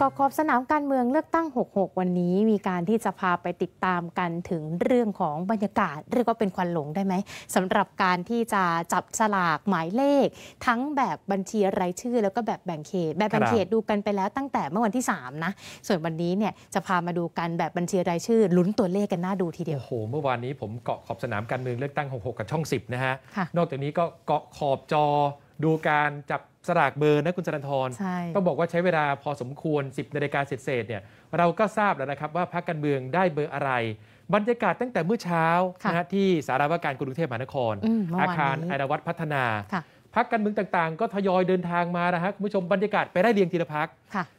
กาะขอบสนามการเมืองเลือกตั้ง 66 วันนี้มีการที่จะพาไปติดตามกันถึงเรื่องของบรรยากาศเรียกว่าเป็นควันหลงได้ไหมสำหรับการที่จะจับสลากหมายเลข ทั้งแบบบัญชีรายชื่อแล้วก็แบบแบ่งเขต แบบแบ่งเขตดูกันไปแล้วตั้งแต่เมื่อวันที่3นะส่วนวันนี้เนี่ยจะพามาดูกันแบบบัญชีรายชื่อลุ้นตัวเลขกันหน้าดูทีเดียวโอ้โห เมื่อวานนี้ผมเกาะขอบสนามการเมืองเลือกตั้ง 66 กับช่อง10นะฮะนอกจากนี้ก็เกาะขอบจอดูการจับสลากเบอร์นะคุณจรันทรต้องบอกว่าใช้เวลาพอสมควร 10นาฬิกาเศษเนี่ยเราก็ทราบแล้วนะครับว่าพรรคการเมืองได้เบอร์อะไร บรรยากาศตั้งแต่เมื่อเช้านะที่สารวว่รการกรุงเทพมหานคร อาคารไอรวัตพัฒนา พักการเมืองต่างๆ ก็ทยอยเดินทางมานะฮะคุณผู้ชมบรรยากาศไปได้เรียงทีละพัก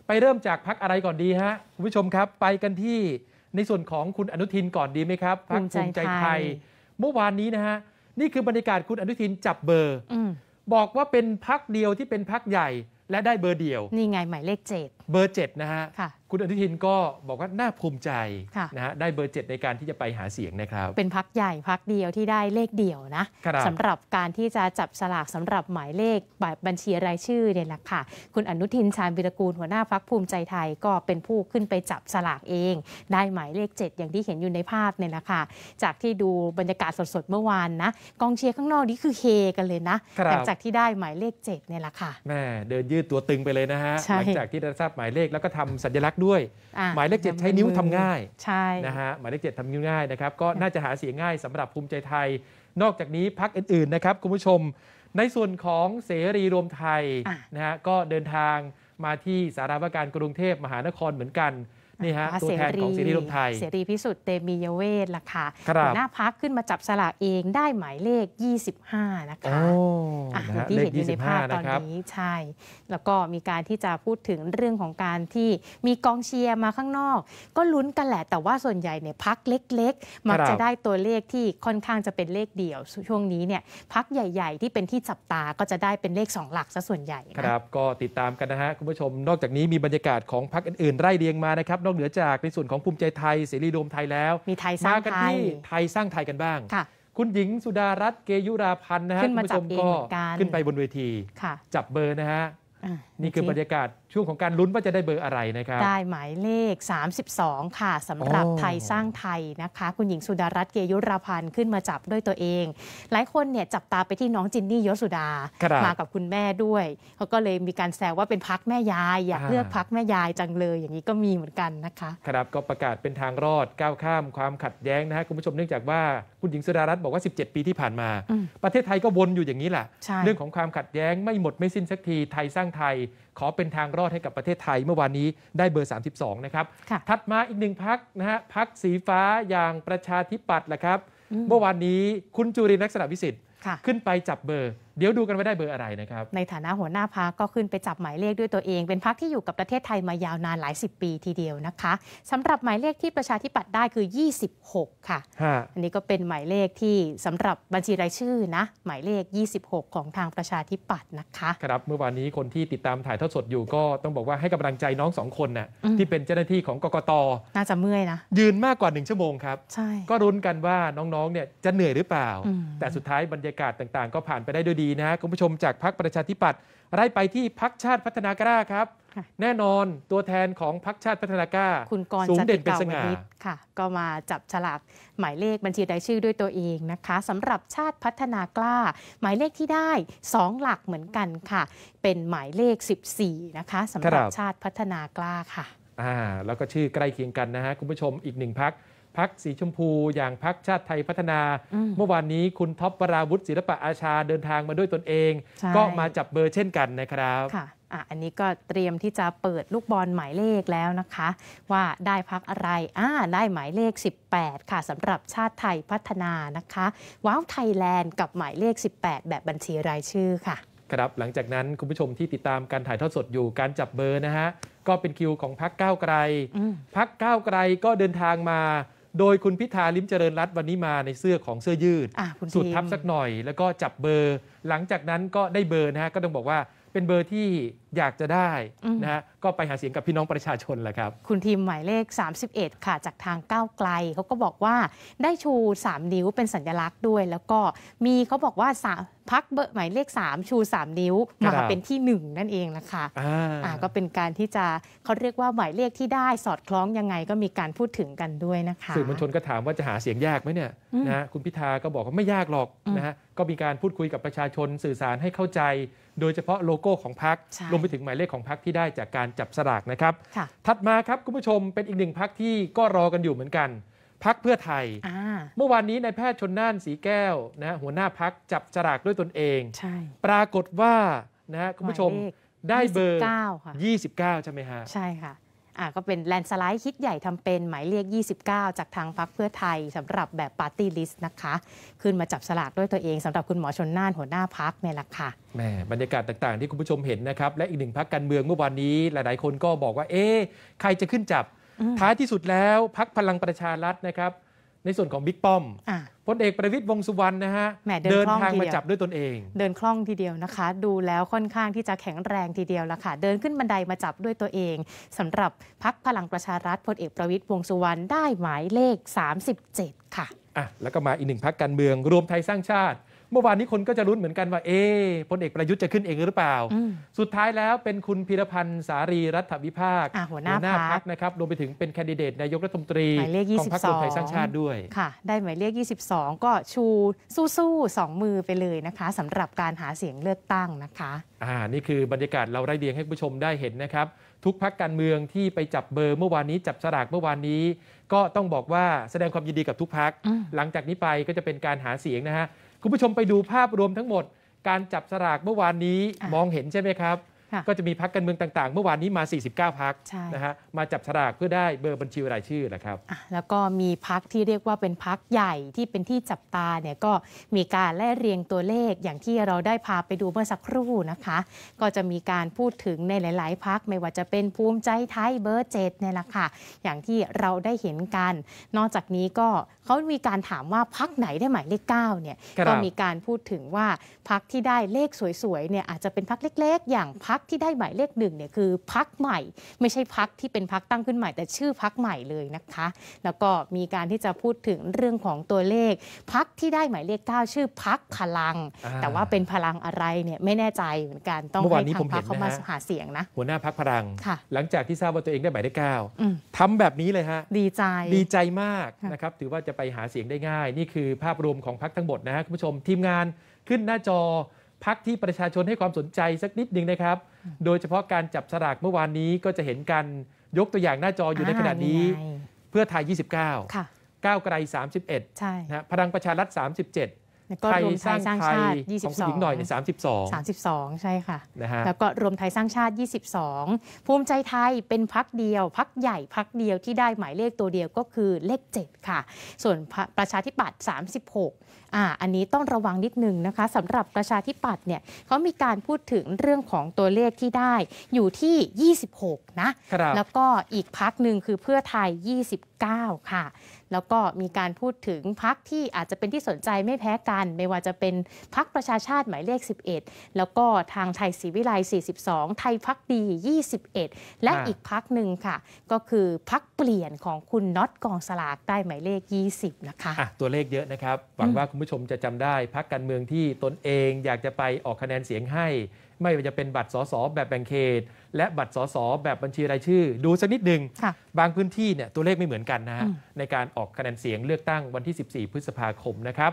ไปเริ่มจากพักอะไรก่อนดีฮะคุณผู้ชมครับไปกันที่ในส่วนของคุณอนุทินก่อนดีไหมครับพักภูมิใจไทยเมื่อวานนี้นะฮะนี่คือบรรยากาศคุณอนุทินจับเบอร์บอกว่าเป็นพักเดียวที่เป็นพักใหญ่ และได้เบอร์เดียว นี่ไง หมายเลขเจ็ดเบอร์เจ็ดนะฮะคุณอนุทินก็บอกว่าน่าภูมิใจนะฮะได้เบอร์เจ็ดในการที่จะไปหาเสียงนะครับ เป็นพักใหญ่พักเดียวที่ได้เลขเดียวนะสำหรับการที่จะจับสลากสำหรับหมายเลขบัตรบัญชีรายชื่อเนี่ยแหละค่ะคุณอนุทินชาญวิรกูลหัวหน้าพักภูมิใจไทยก็เป็นผู้ขึ้นไปจับสลากเอง ได้หมายเลข 7 อย่างที่เห็นอยู่ในภาพเนี่ยแหละค่ะจากที่ดูบรรยากาศสดๆ เมื่อวานนะกองเชียร์ข้างนอกนี่คือเฮกันเลยนะหลังจากที่ได้หมายเลข7เนี่ยแหละค่ะแม่เดินยืดตัวตึงไปเลยนะฮะหลังจากที่ได้ทราบหมายเลขแล้วก็ทำสัญลักษณด้วยหมายเลขเจ็ดใช้นิ้วทำง่าย ใช่นะฮะหมายเลขเจ็ดทำนิ้วง่ายนะครับก็น่าจะหาเสียงง่ายสำหรับภูมิใจไทย นอกจากนี้พักอื่นๆนะครับ คุณผู้ชมในส่วนของเสรีรวมไทยนะฮะก็เดินทางมาที่สารวการกรุงเทพมหานครเหมือนกันนี่ฮะ ตัวแทน ของสิริรวมไทย เสรีพิสุทธิ์เตมียเวทล่ะค่ะหัวหน้าพักขึ้นมาจับสลากเองได้หมายเลข 25 นะคะที่เห็นอยู่ในภาพตอนนี้ใช่ แล้วก็มีการที่จะพูดถึงเรื่องของการที่มีกองเชียร์มาข้างนอก ก็ลุ้นกันแหละ แต่ว่าส่วนใหญ่เนี่ยพักเล็กๆ มักจะได้ตัวเลขที่ค่อนข้างจะเป็นเลขเดี่ยวช่วงนี้เนี่ยพักใหญ่ ๆ ที่เป็นที่จับตาก็จะได้เป็นเลข 2 หลักซะส่วนใหญ่ครับก็ติดตามกันนะฮะคุณผู้ชม นอกจากนี้มีบรรยากาศของพักอื่นๆไร่เรียงมานะครับนอกเหนือจากในส่วนของภูมิใจไทยเสรีรวมไทยแล้ว มีไทยสร้างไทยมากันที่ไทยสร้างไทยกันบ้างค่ะคุณหญิงสุดารัตน์เกยุราพันธ์นะฮะขึ้นคุณมาผู้จัชบมเองก็ันขึ้นไปบนเวทีค่ะจับเบอร์นะฮะนี่คือบรรยากาศช่วงของการลุ้นว่าจะได้เบอร์อะไรนะครับ ได้หมายเลข 32 ค่ะสำหรับไทยสร้างไทยนะคะคุณหญิงสุดารัตน์เกยุราพันธ์ขึ้นมาจับด้วยตัวเอง หลายคนเนี่ยจับตาไปที่น้องจินนี่ยศสุดามากับคุณแม่ด้วยเขาก็เลยมีการแซวว่าเป็นพักแม่ยายอยากเลือกพักแม่ยายจังเลย อย่างนี้ก็มีเหมือนกันนะคะ ครับก็ประกาศเป็นทางรอดก้าวข้ามความขัดแย้งนะฮะคุณผู้ชมเนื่องจากว่าคุณหญิงสุดารัตน์บอกว่า 17 ปีที่ผ่านมา ประเทศไทยก็วนอยู่อย่างนี้แหละ เรื่องของความขัดแย้งไม่หมดไม่สิ้นสักทีไทยสร้างไทยขอเป็นทางรอดให้กับประเทศไทยเมื่อวานนี้ได้เบอร์ 32 นะครับถัดมาอีกหนึ่งพักนะฮะพักสีฟ้าอย่างประชาธิปัตย์แหละครับ เมื่อวานนี้คุณจุรินลักษณะวิสิทธิ์ขึ้นไปจับเบอร์เดี๋ยวดูกันว่าได้เบอร์อะไรนะครับ ในฐานะหัวหน้าพักก็ขึ้นไปจับ หมายเลขด้วยตัวเอง เป็นพักที่อยู่กับประเทศไทยมายาวนานหลาย 10 ปีทีเดียวนะคะ สำหรับหมายเลขที่ประชาธิปัตย์ได้คือ 26 ค่ะอันนี้ก็เป็นหมายเลขที่สำหรับบัญชีรายชื่อนะหมายเลข 26 ของทางประชาธิปัตย์นะคะครับเมื่อวานนี้คนที่ติดตามถ่ายทอดสดอยู่ก็ต้องบอกว่าให้กำลังใจน้องสองคนนะ่ะที่เป็นเจ้าหน้าที่ของกกตน่าจะเมื่อยนะ ยืนมากกว่า 1 ชั่วโมงครับ ใช่ ก็รุนกันว่าน้องๆ เนี่ยจะเหนื่อยหรือเปล่า แต่สุดท้ายบรรยากาศต่างๆ ก็ผ่านไปได้ด้วยดีนะคุณผู้ชมจากพรรคประชาธิปัตย์ไล่ไปที่พรรคชาติพัฒนากล้าครับ แน่นอนตัวแทนของพรรคชาติพัฒนากล้าคุณกรสูงเด่นเป็นสง่ากค่ะ ก็มาจับฉลากหมายเลขบัญชีรายชื่อด้วยตัวเองนะคะสำหรับชาติพัฒนากล้า หมายเลขที่ได้2หลักเหมือนกันค่ะ เป็นหมายเลข 14 นะคะสำหรับรับชาติพัฒนากล้าค่ะอ่าแล้วก็ชื่อใกล้เคียงกันนะฮะคุณผู้ชมอีกหนึ่งพักพักสีชมพูอย่างพักชาติไทยพัฒนา เมื่อวานนี้คุณท็อปวราวุฒิศิลปะอาชาเดินทางมาด้วยตนเอง ก็มาจับเบอร์เช่นกันนะครับ่ะ อันนี้ก็เตรียมที่จะเปิดลูกบอลหมายเลขแล้วนะคะ ว่าได้พักอะไรอ่าได้หมายเลข 18 ค่ะสำหรับชาติไทยพัฒนานะคะว้าวไทยแลนด์กับหมายเลข 18 แบบบัญชีรายชื่อค่ะครับหลังจากนั้นคุณผู้ชมที่ติดตามการถ่ายทอดสดอยู่การจับเบอร์นะฮะก็เป็นคิวของพักก้าวไกลพักก้าวไกลก็เดินทางมาโดยคุณพิธาลิมเจริญรัตวันนี้มาในเสื้อของเสื้อยืดสุดทับสักหน่อย แล้วก็จับเบอร์ หลังจากนั้นก็ได้เบอร์นะฮะ ก็ต้องบอกว่าเป็นเบอร์ที่อยากจะได้นะฮะก็ไปหาเสียงกับพี่น้องประชาชนแหละครับ คุณทีมหมายเลข 31ค่ะจากทางก้าวไกลเขาก็บอกว่าได้ชู 3 นิ้วเป็นสัญลักษณ์ด้วย แล้วก็มีเขาบอกว่าพักเบอร์หมายเลข3 ชู 3 นิ้ว มาเป็นที่ 1 นั่นเองนะคะะก็เป็นการที่จะเขาเรียกว่าหมายเลขที่ได้สอดคล้องยังไงก็มีการพูดถึงกันด้วยนะคะสื่อมวลชนก็ถามว่าจะหาเสียงยากไหมเนี่ยนะคุณพิธาก็บอกว่าไม่ยากหรอกนะฮะก็มีการพูดคุยกับประชาชนสื่อสารให้เข้าใจ โดยเฉพาะโลโก้ของพักรมไปถึงหมายเลขของพักที่ได้จากการจับสลากนะครับถัดมาครับคุณผู้ชมเป็นอีกหนึ่งพักที่ก็รอกันอยู่เหมือนกัน พักเพื่อไทย เมื่อวานนี้นายแพทย์ชนน่านสีแก้วนะหัวหน้าพักจับสลากด้วยตนเองปรากฏว่านะคุณผู้ชมได้เบอร์่29 ใช่ไหมฮะ ใช่ค่ะก็เป็นแลนสไลด์คิดใหญ่ทำเป็น หมายเรียก 29 จากทางพักเพื่อไทยสำหรับแบบปาร์ตี้ลิสต์นะคะ ขึ้นมาจับสลากด้วยตัวเองสำหรับคุณหมอชนน่านหัวหน้าพักเนี่ยแหละค่ะแมมบรรยากาศต่างๆที่คุณผู้ชมเห็นนะครับ และอีกหนึ่งพักการเมืองเมื่อวานนี้ หลาย ๆ คนก็บอกว่าเอ๊ะใครจะขึ้นจับ ท้ายที่สุดแล้วพักพลังประชารัฐนะครับในส่วนของบิ๊กป้อมพลเอกประวิตยวงสุวรรณนะฮะเดินทางมาจับด้วยตนเอง เดินคล่องทีเดียวนะคะ ดูแล้วค่อนข้างที่จะแข็งแรงทีเดียวละค่ะเดินขึ้นบันไดมาจับด้วยตัวเอง สำหรับพักพลังประชารัฐพลเอกประวิตยวงสุวรรณได้หมายเลข 37ค่ะอ่ะ แล้วก็มาอีกหนึ่งพักการเมืองรวมไทยสร้างชาติเมื่อวานนี้คนก็จะรุ้นเหมือนกันว่าเอ๊พลเอกประยุทธ์จะขึ้นเองหรือเปล่า สุดท้ายแล้วเป็นคุณพิรพันธ์สารีรัฐวิภาค หัวหน้าพักนะครับรวมไปถึงเป็นแคนดิเดตนายกรัฐมนตรี ของพรรครวมไทยสร้างชาติด้วย ค่ะ ได้หมายเลข22 ก็ชูสู้ๆสองมือไปเลยนะคะ สำหรับการหาเสียงเลือกตั้งนะคะอ่านี่คือบรรยากาศเราไร้เดียงให้ผู้ชมได้เห็นนะครับ ทุกพักการเมืองที่ไปจับเบอร์เมื่อวานนี้ จับสลากเมื่อวานนี้ ก็ต้องบอกว่าแสดงความยินดีกับทุกพักหลังจากนี้ไปก็จะเป็นการหาเสียงนะฮะคุณผู้ชมไปดูภาพรวมทั้งหมด การจับสลากเมื่อวานนี้มองเห็นใช่ไหมครับก็จะมีพักการเมืองต่างๆ เมื่อวานนี้มา 49 พักนะฮะ มาจับฉลากเพื่อได้เบอร์บัญชีรายชื่อนะครับแล้วก็มีพักที่เรียกว่าเป็นพักใหญ่ที่เป็นที่จับตาเนี่ยก็มีการแล่เรียงตัวเลขอย่างที่เราได้พาไปดูเมื่อสักครู่นะคะ ก็จะมีการพูดถึงในหลาย ๆพักไม่ว่าจะเป็นภูมิใจไทยเบอร์เจ็ดเนี่ยแหละค่ะ อย่างที่เราได้เห็นกัน นอกจากนี้ก็เขามีการถามว่าพักไหนได้หมายเลข9เนี่ย ก็มีการพูดถึงว่าพักที่ได้เลขสวยๆเนี่ยอาจจะเป็นพักเล็ก ๆ อย่างพักกที่ได้หมายเลขหนึ่งเนี่ยคือพักใหม่ ไม่ใช่พักที่เป็นพักตั้งขึ้นใหม่ แต่ชื่อพักใหม่เลยนะคะ แล้วก็มีการที่จะพูดถึงเรื่องของตัวเลขพักที่ได้หมายเลขเก้าชื่อพักพลัง แต่ว่าเป็นพลังอะไรเนี่ยไม่แน่ใจเหมือนกันต้องให้ทางพักเขามาหาเสียงนะหัวหน้าพักพลังหลังจากที่ทราบว่าตัวเองได้หมายเลขเก้าทำแบบนี้เลยฮะดีใจ ดีใจมากนะครับ ถือว่าจะไปหาเสียงได้ง่าย นี่คือภาพรวมของพักทั้งหมดนะฮะคุณผู้ชมทีมงานขึ้นหน้าจอพักที่ประชาชนให้ความสนใจสักนิดหนึ่งนะครับ โดยเฉพาะการจับสลากเมื่อวานนี้ก็จะเห็นกัน ยกตัวอย่างหน้าจออยู่ในขณะนี้ เพื่อไทย 29ก้าวไกล31 นะพลังประชารัฐ 37ก็รวมไทยสร้างชาติ 22ของผู้หญิงหน่อยเน32 32 ใช่ค่ะ นะฮะ แล้วก็รวมไทยสร้างชาติ 22 ภูมิใจไทยเป็นพักเดียว พักใหญ่พักเดียวที่ได้หมายเลขตัวเดียวก็คือเลข 7 ค่ะ ส่วนประชาธิปัตย์ 36อ่า อันนี้ต้องระวังนิดนึงนะคะสำหรับประชาธิปัตย์เนี่ยเขามีการพูดถึงเรื่องของตัวเลขที่ได้อยู่ที่ 26นะ แล้วก็อีกพักหนึ่งคือเพื่อไทย 29 ค่ะแล้วก็มีการพูดถึงพักที่อาจจะเป็นที่สนใจไม่แพ้กัน ไม่ว่าจะเป็นพักประชาชาติหมายเลข 11 แล้วก็ทางไทยศรีวิไล42 ไทยพักดี 21 และอีกพักหนึ่งค่ะ ก็คือพักเปลี่ยนของคุณน็อตกองสลากได้หมายเลข 20 นะคะะตัวเลขเยอะนะครับ หวังว่าคุณผู้ชมจะจำได้พักการเมืองที่ตนเองอยากจะไปออกคะแนนเสียงให้ไม่ว่าจะเป็นบัตรสสแบบแบ่งเขต และบัตรสสแบบบัญชีรายชื่อ ดูสักนิดหนึ่งบางพื้นที่เนี่ยตัวเลขไม่เหมือนกันนะฮะในการออกคะแนนเสียงเลือกตั้งวันที่ 14 พฤษภาคมนะครับ